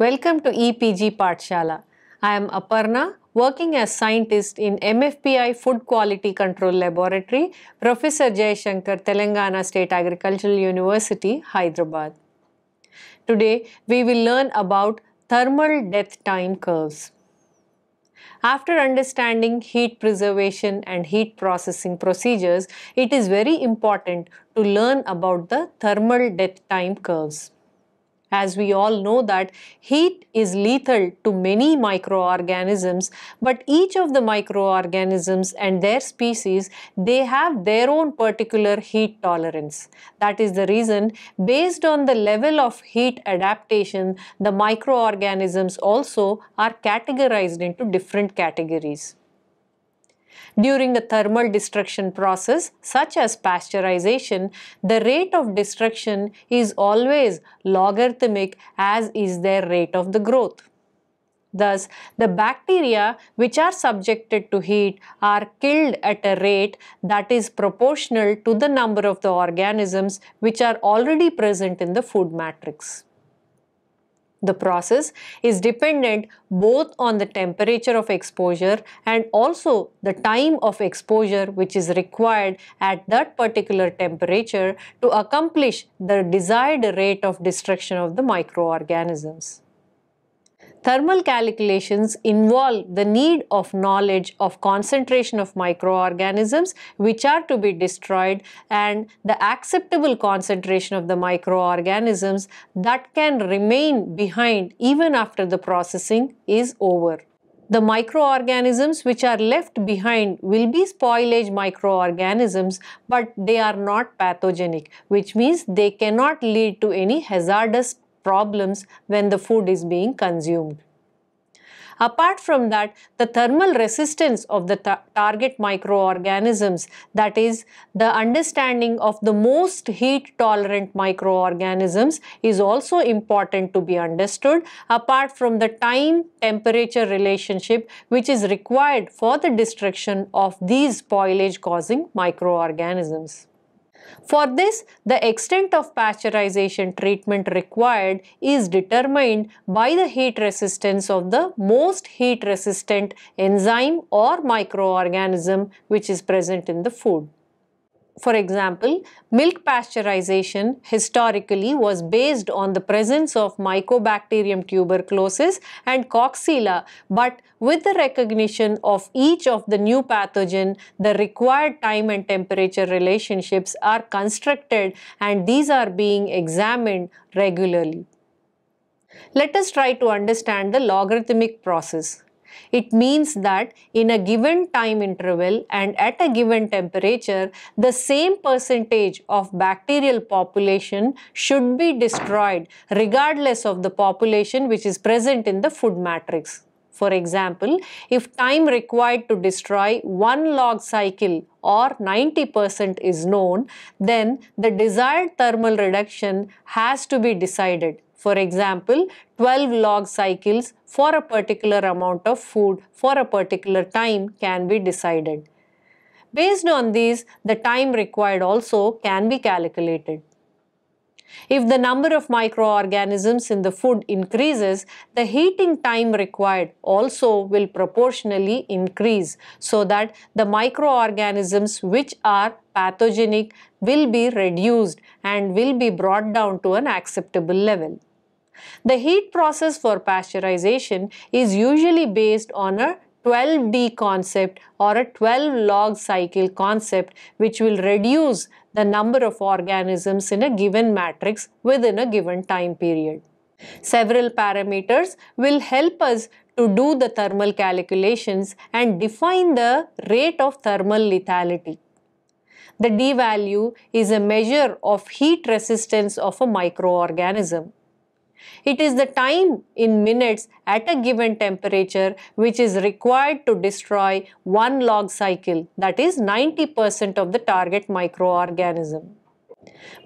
Welcome to EPG Partshala. I am Aparna, working as scientist in MFPI Food Quality Control Laboratory, Professor Jay Shankar, Telangana State Agricultural University, Hyderabad. Today, we will learn about thermal death time curves. After understanding heat preservation and heat processing procedures, it is very important to learn about the thermal death time curves as we all know that heat is lethal to many microorganisms but each of the microorganisms and their species they have their own particular heat tolerance that is the reason based on the level of heat adaptation the microorganisms also are categorized into different categories during the thermal destruction process, such as pasteurization, the rate of destruction is always logarithmic as is their rate of the growth. Thus, the bacteria which are subjected to heat are killed at a rate that is proportional to the number of the organisms which are already present in the food matrix. The process is dependent both on the temperature of exposure and also the time of exposure which is required at that particular temperature to accomplish the desired rate of destruction of the microorganisms thermal calculations involve the need of knowledge of concentration of microorganisms which are to be destroyed and the acceptable concentration of the microorganisms that can remain behind even after the processing is over. The microorganisms which are left behind will be spoilage microorganisms but they are not pathogenic which means they cannot lead to any hazardous problems when the food is being consumed. Apart from that, the thermal resistance of the target microorganisms, that is, the understanding of the most heat tolerant microorganisms, is also important to be understood, apart from the time temperature relationship which is required for the destruction of these spoilage causing microorganisms. For this, the extent of pasteurization treatment required is determined by the heat resistance of the most heat resistant enzyme or microorganism which is present in the food. For example, milk pasteurization historically was based on the presence of Mycobacterium tuberculosis and Coxella, but with the recognition of each of the new pathogen, the required time and temperature relationships are constructed and these are being examined regularly. Let us try to understand the logarithmic process. It means that in a given time interval and at a given temperature, the same percentage of bacterial population should be destroyed regardless of the population which is present in the food matrix. For example, if time required to destroy one log cycle or 90% is known, then the desired thermal reduction has to be decided for example, 12 log cycles for a particular amount of food for a particular time can be decided. Based on these, the time required also can be calculated. If the number of microorganisms in the food increases, the heating time required also will proportionally increase so that the microorganisms which are pathogenic will be reduced and will be brought down to an acceptable level. The heat process for pasteurization is usually based on a 12D concept or a 12 log cycle concept which will reduce the number of organisms in a given matrix within a given time period. Several parameters will help us to do the thermal calculations and define the rate of thermal lethality. The D value is a measure of heat resistance of a microorganism. It is the time in minutes at a given temperature which is required to destroy one log cycle that is 90% of the target microorganism.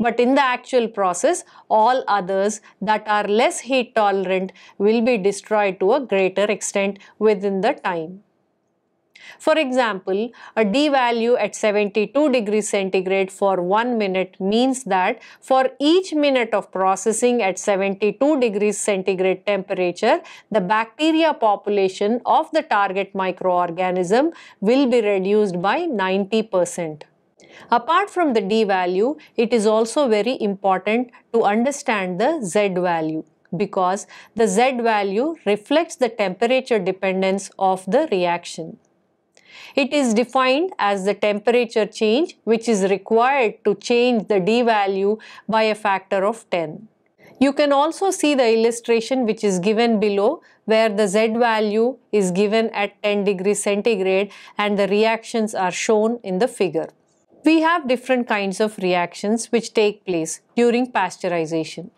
But in the actual process, all others that are less heat tolerant will be destroyed to a greater extent within the time. For example, a D value at 72 degrees centigrade for 1 minute means that for each minute of processing at 72 degrees centigrade temperature, the bacteria population of the target microorganism will be reduced by 90%. Apart from the D value, it is also very important to understand the Z value because the Z value reflects the temperature dependence of the reaction. It is defined as the temperature change which is required to change the D value by a factor of 10. You can also see the illustration which is given below where the Z value is given at 10 degrees centigrade and the reactions are shown in the figure. We have different kinds of reactions which take place during pasteurization.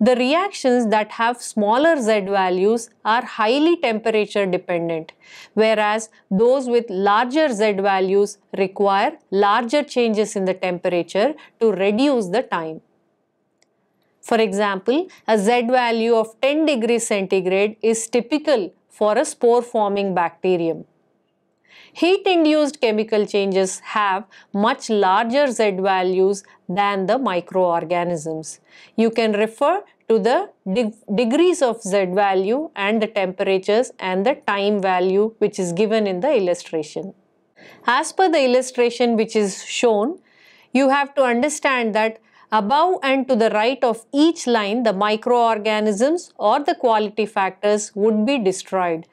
The reactions that have smaller Z values are highly temperature dependent, whereas those with larger Z values require larger changes in the temperature to reduce the time. For example, a Z value of 10 degrees centigrade is typical for a spore forming bacterium. Heat-induced chemical changes have much larger Z values than the microorganisms. You can refer to the degrees of Z value and the temperatures and the time value which is given in the illustration. As per the illustration which is shown, you have to understand that above and to the right of each line the microorganisms or the quality factors would be destroyed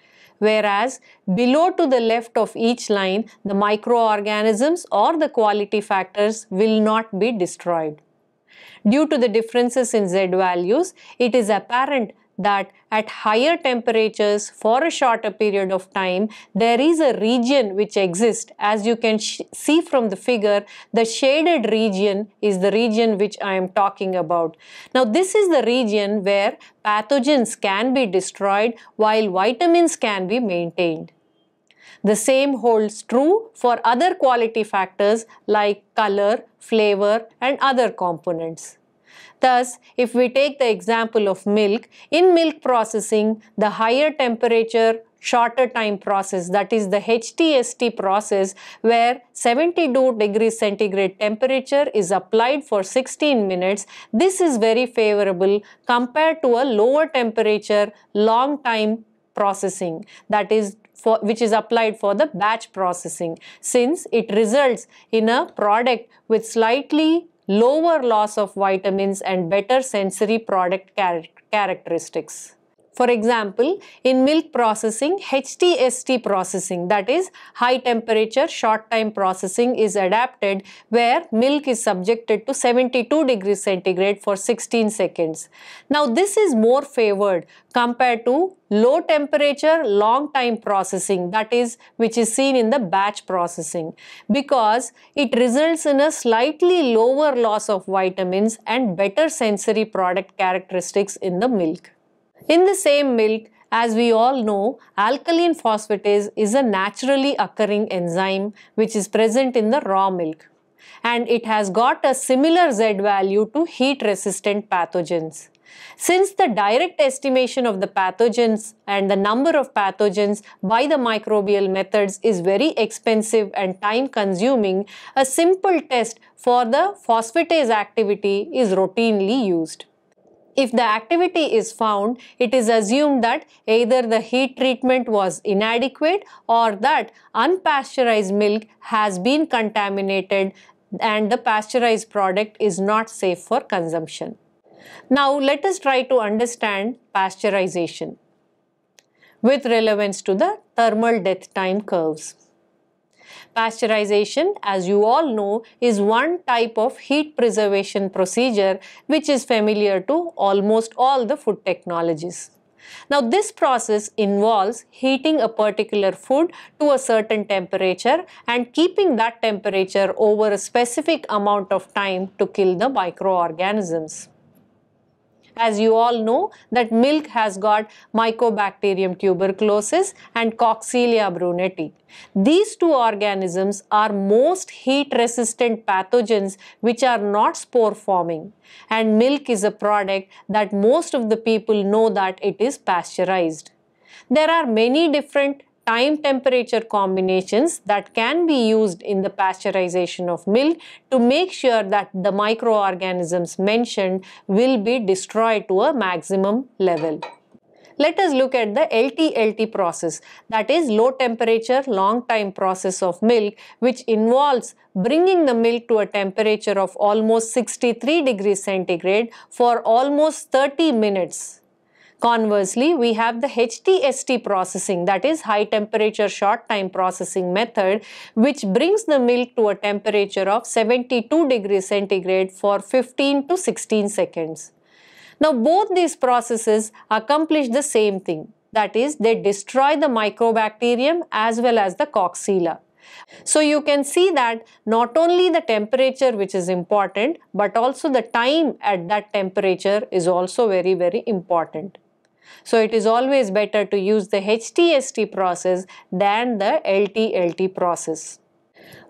whereas below to the left of each line, the microorganisms or the quality factors will not be destroyed. Due to the differences in Z values, it is apparent that at higher temperatures for a shorter period of time, there is a region which exists. As you can see from the figure, the shaded region is the region which I am talking about. Now, this is the region where pathogens can be destroyed while vitamins can be maintained. The same holds true for other quality factors like color, flavor and other components. Thus, if we take the example of milk, in milk processing, the higher temperature shorter time process that is the HTST process where 72 degrees centigrade temperature is applied for 16 minutes. This is very favorable compared to a lower temperature long time processing that is for, which is applied for the batch processing since it results in a product with slightly lower loss of vitamins and better sensory product char characteristics. For example, in milk processing, HTST processing, that is high temperature short time processing is adapted where milk is subjected to 72 degrees centigrade for 16 seconds. Now this is more favored compared to low temperature long time processing that is which is seen in the batch processing because it results in a slightly lower loss of vitamins and better sensory product characteristics in the milk. In the same milk, as we all know, alkaline phosphatase is a naturally occurring enzyme which is present in the raw milk and it has got a similar Z value to heat resistant pathogens. Since the direct estimation of the pathogens and the number of pathogens by the microbial methods is very expensive and time consuming, a simple test for the phosphatase activity is routinely used. If the activity is found, it is assumed that either the heat treatment was inadequate or that unpasteurized milk has been contaminated and the pasteurized product is not safe for consumption. Now let us try to understand pasteurization with relevance to the thermal death time curves. Pasteurization, as you all know, is one type of heat preservation procedure which is familiar to almost all the food technologies. Now this process involves heating a particular food to a certain temperature and keeping that temperature over a specific amount of time to kill the microorganisms. As you all know that milk has got Mycobacterium tuberculosis and coxelia brunetti. These two organisms are most heat resistant pathogens which are not spore forming and milk is a product that most of the people know that it is pasteurized. There are many different time temperature combinations that can be used in the pasteurization of milk to make sure that the microorganisms mentioned will be destroyed to a maximum level. Let us look at the LT-LT process that is low temperature long time process of milk which involves bringing the milk to a temperature of almost 63 degrees centigrade for almost 30 minutes. Conversely, we have the HTST processing, that is high temperature short time processing method, which brings the milk to a temperature of 72 degrees centigrade for 15 to 16 seconds. Now, both these processes accomplish the same thing. That is, they destroy the microbacterium as well as the coxilla. So you can see that not only the temperature which is important, but also the time at that temperature is also very, very important. So it is always better to use the HTST process than the LTLT process.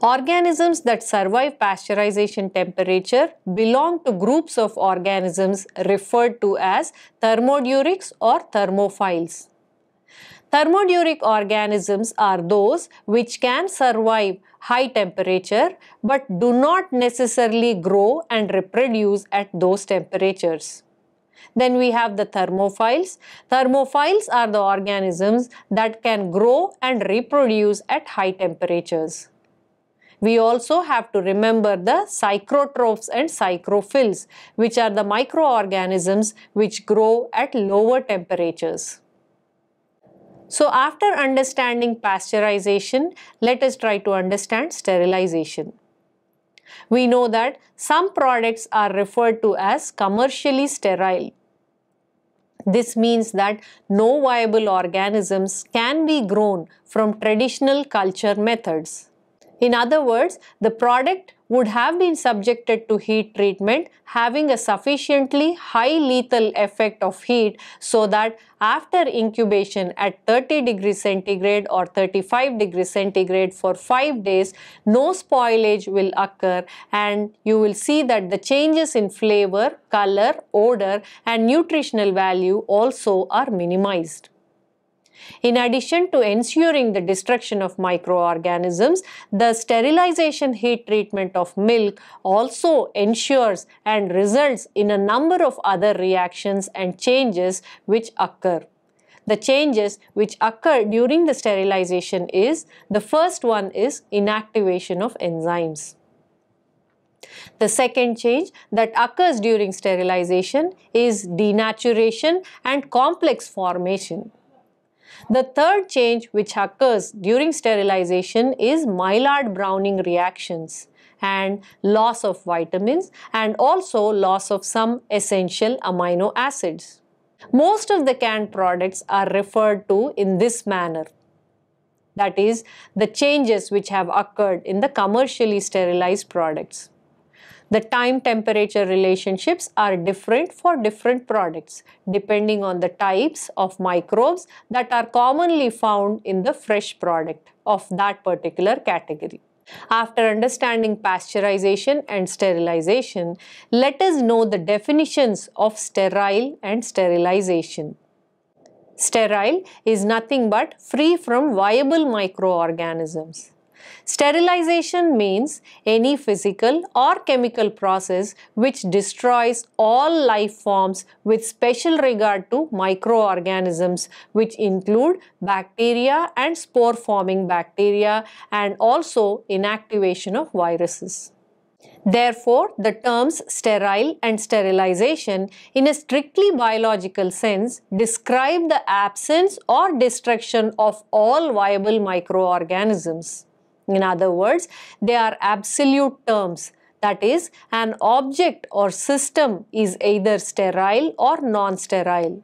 Organisms that survive pasteurization temperature belong to groups of organisms referred to as thermodurics or thermophiles. Thermoduric organisms are those which can survive high temperature but do not necessarily grow and reproduce at those temperatures. Then we have the thermophiles. Thermophiles are the organisms that can grow and reproduce at high temperatures. We also have to remember the psychrotrophs and psychrophils, which are the microorganisms which grow at lower temperatures. So after understanding pasteurization, let us try to understand sterilization. We know that some products are referred to as commercially sterile. This means that no viable organisms can be grown from traditional culture methods. In other words, the product would have been subjected to heat treatment having a sufficiently high lethal effect of heat so that after incubation at 30 degrees centigrade or 35 degrees centigrade for 5 days no spoilage will occur and you will see that the changes in flavor, color, odor and nutritional value also are minimized. In addition to ensuring the destruction of microorganisms, the sterilization heat treatment of milk also ensures and results in a number of other reactions and changes which occur. The changes which occur during the sterilization is, the first one is inactivation of enzymes. The second change that occurs during sterilization is denaturation and complex formation. The third change which occurs during sterilization is Maillard-Browning reactions and loss of vitamins and also loss of some essential amino acids. Most of the canned products are referred to in this manner. That is, the changes which have occurred in the commercially sterilized products. The time temperature relationships are different for different products depending on the types of microbes that are commonly found in the fresh product of that particular category. After understanding pasteurization and sterilization, let us know the definitions of sterile and sterilization. Sterile is nothing but free from viable microorganisms. Sterilization means any physical or chemical process which destroys all life forms with special regard to microorganisms which include bacteria and spore forming bacteria and also inactivation of viruses. Therefore, the terms sterile and sterilization in a strictly biological sense describe the absence or destruction of all viable microorganisms. In other words, they are absolute terms. That is, an object or system is either sterile or non-sterile.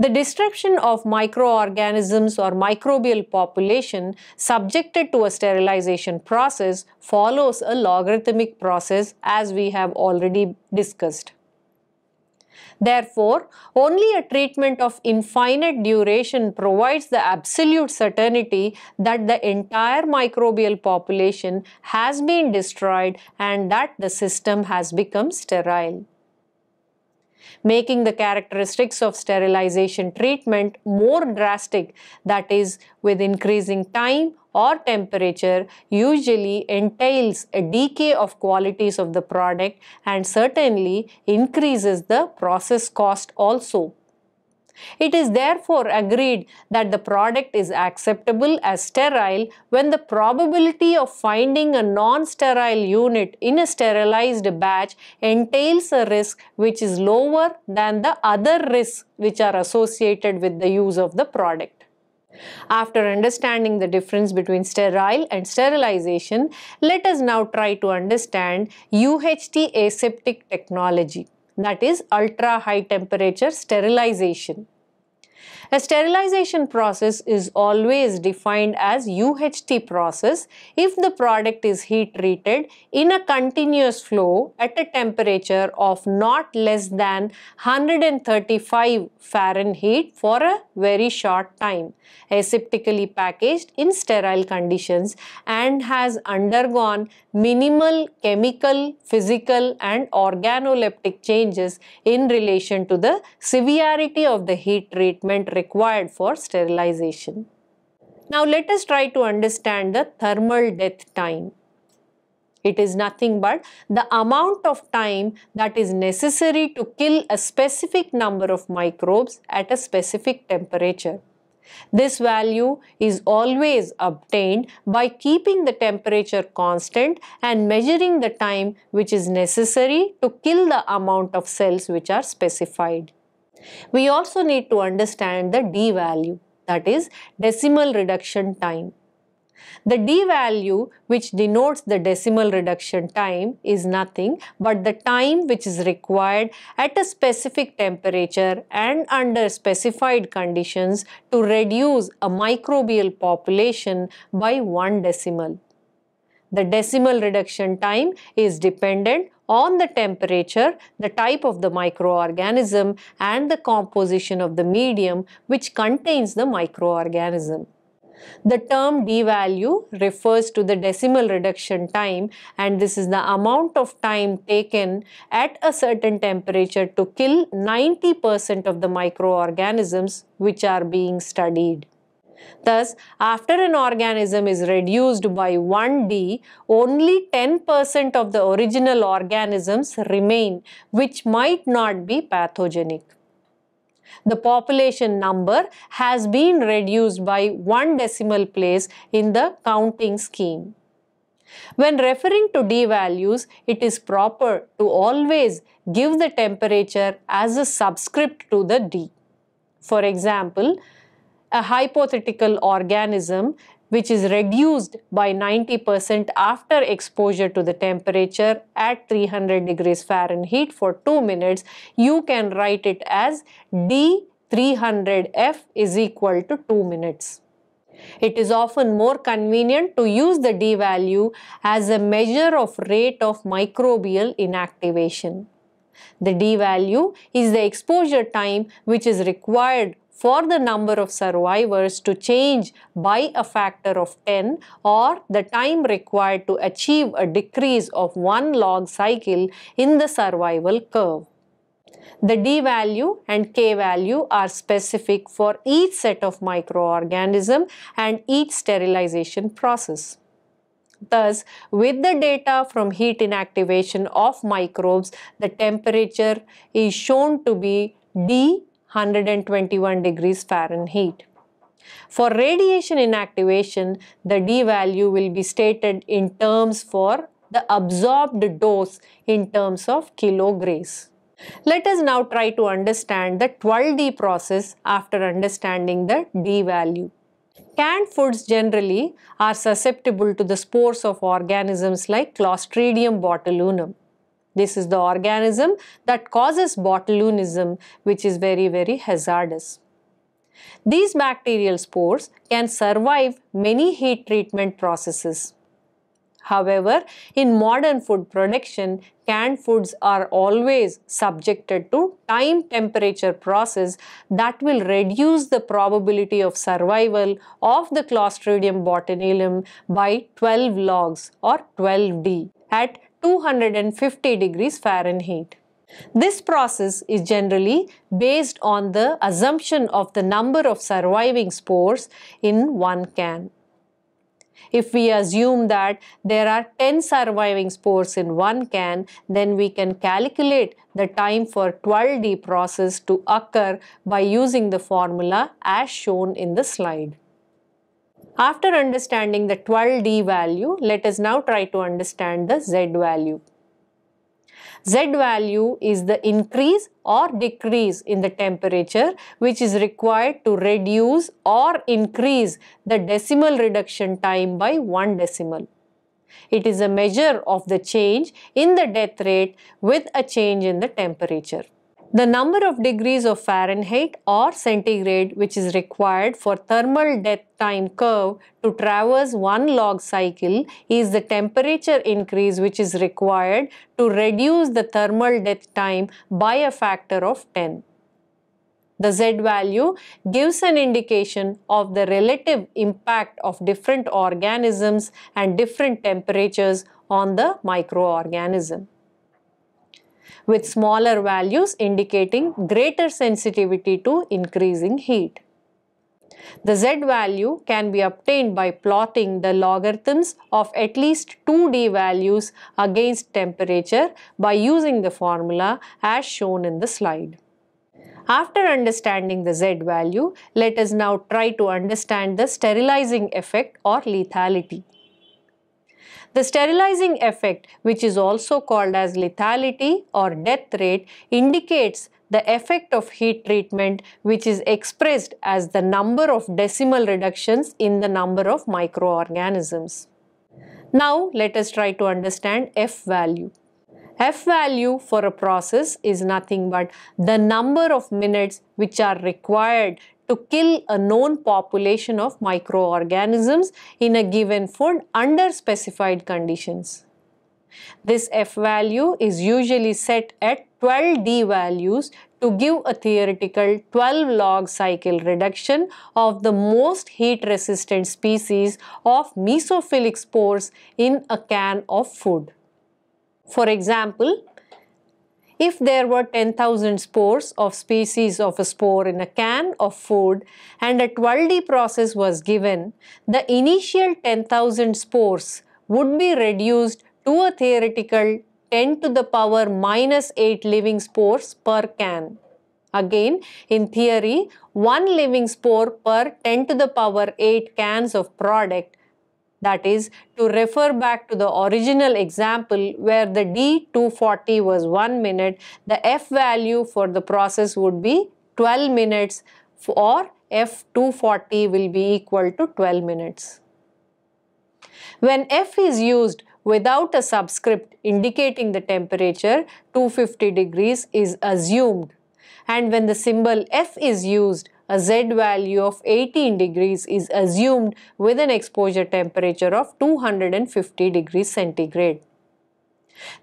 The destruction of microorganisms or microbial population subjected to a sterilization process follows a logarithmic process as we have already discussed. Therefore, only a treatment of infinite duration provides the absolute certainty that the entire microbial population has been destroyed and that the system has become sterile making the characteristics of sterilization treatment more drastic, that is, with increasing time or temperature, usually entails a decay of qualities of the product and certainly increases the process cost also. It is therefore agreed that the product is acceptable as sterile when the probability of finding a non-sterile unit in a sterilized batch entails a risk which is lower than the other risks which are associated with the use of the product. After understanding the difference between sterile and sterilization, let us now try to understand UHT aseptic technology that is ultra high temperature sterilization. A sterilization process is always defined as UHT process if the product is heat treated in a continuous flow at a temperature of not less than 135 Fahrenheit for a very short time, aseptically packaged in sterile conditions and has undergone minimal chemical, physical and organoleptic changes in relation to the severity of the heat treatment required for sterilization. Now let us try to understand the thermal death time. It is nothing but the amount of time that is necessary to kill a specific number of microbes at a specific temperature. This value is always obtained by keeping the temperature constant and measuring the time which is necessary to kill the amount of cells which are specified. We also need to understand the D value that is decimal reduction time. The D value which denotes the decimal reduction time is nothing but the time which is required at a specific temperature and under specified conditions to reduce a microbial population by one decimal. The decimal reduction time is dependent on the temperature, the type of the microorganism and the composition of the medium which contains the microorganism. The term D value refers to the decimal reduction time and this is the amount of time taken at a certain temperature to kill 90% of the microorganisms which are being studied. Thus, after an organism is reduced by 1D, only 10% of the original organisms remain, which might not be pathogenic. The population number has been reduced by one decimal place in the counting scheme. When referring to D values, it is proper to always give the temperature as a subscript to the D. For example, a hypothetical organism which is reduced by 90% after exposure to the temperature at 300 degrees Fahrenheit for 2 minutes, you can write it as D300F is equal to 2 minutes. It is often more convenient to use the D value as a measure of rate of microbial inactivation. The D value is the exposure time which is required for the number of survivors to change by a factor of 10 or the time required to achieve a decrease of one log cycle in the survival curve. The D value and K value are specific for each set of microorganism and each sterilization process. Thus, with the data from heat inactivation of microbes, the temperature is shown to be D 121 degrees Fahrenheit. For radiation inactivation, the D value will be stated in terms for the absorbed dose in terms of kilograys. Let us now try to understand the 12D process after understanding the D value. Canned foods generally are susceptible to the spores of organisms like Clostridium botulinum. This is the organism that causes botulism which is very very hazardous. These bacterial spores can survive many heat treatment processes. However, in modern food production, canned foods are always subjected to time temperature process that will reduce the probability of survival of the Clostridium botulinum by 12 logs or 12D at 250 degrees Fahrenheit. This process is generally based on the assumption of the number of surviving spores in one can. If we assume that there are 10 surviving spores in one can, then we can calculate the time for 12D process to occur by using the formula as shown in the slide. After understanding the 12D value, let us now try to understand the Z value. Z value is the increase or decrease in the temperature which is required to reduce or increase the decimal reduction time by one decimal. It is a measure of the change in the death rate with a change in the temperature. The number of degrees of Fahrenheit or centigrade which is required for thermal death time curve to traverse one log cycle is the temperature increase which is required to reduce the thermal death time by a factor of 10. The Z value gives an indication of the relative impact of different organisms and different temperatures on the microorganism with smaller values indicating greater sensitivity to increasing heat. The z value can be obtained by plotting the logarithms of at least 2D values against temperature by using the formula as shown in the slide. After understanding the z value, let us now try to understand the sterilizing effect or lethality. The sterilizing effect, which is also called as lethality or death rate, indicates the effect of heat treatment which is expressed as the number of decimal reductions in the number of microorganisms. Now let us try to understand F value. F value for a process is nothing but the number of minutes which are required to kill a known population of microorganisms in a given food under specified conditions. This F value is usually set at 12 D values to give a theoretical 12 log cycle reduction of the most heat resistant species of mesophilic spores in a can of food. For example, if there were 10,000 spores of species of a spore in a can of food and a 12D process was given, the initial 10,000 spores would be reduced to a theoretical 10 to the power minus 8 living spores per can. Again, in theory, 1 living spore per 10 to the power 8 cans of product that is, to refer back to the original example where the D240 was 1 minute, the F value for the process would be 12 minutes or F240 will be equal to 12 minutes. When F is used without a subscript indicating the temperature, 250 degrees is assumed. And when the symbol F is used a Z value of 18 degrees is assumed with an exposure temperature of 250 degrees centigrade.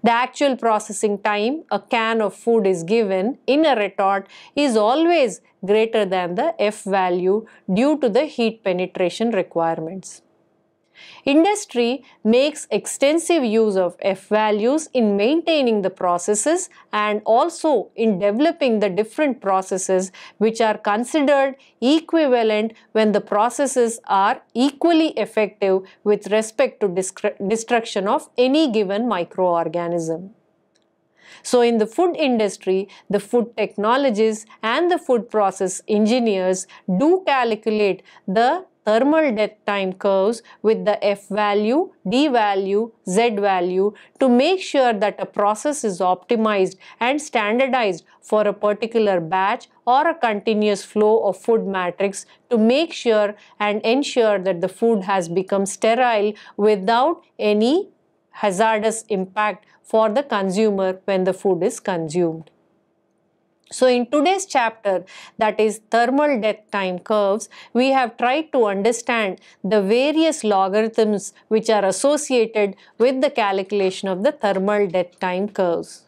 The actual processing time a can of food is given in a retort is always greater than the F value due to the heat penetration requirements. Industry makes extensive use of F values in maintaining the processes and also in developing the different processes which are considered equivalent when the processes are equally effective with respect to destruction of any given microorganism. So in the food industry, the food technologists and the food process engineers do calculate the thermal death time curves with the F value, D value, Z value to make sure that a process is optimized and standardized for a particular batch or a continuous flow of food matrix to make sure and ensure that the food has become sterile without any hazardous impact for the consumer when the food is consumed. So in today's chapter that is thermal death time curves, we have tried to understand the various logarithms which are associated with the calculation of the thermal death time curves.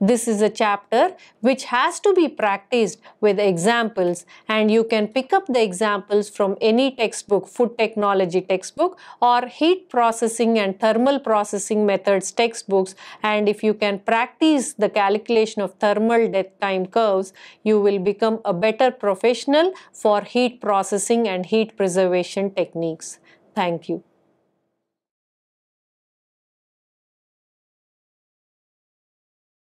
This is a chapter which has to be practiced with examples and you can pick up the examples from any textbook, food technology textbook or heat processing and thermal processing methods textbooks and if you can practice the calculation of thermal death time curves, you will become a better professional for heat processing and heat preservation techniques. Thank you.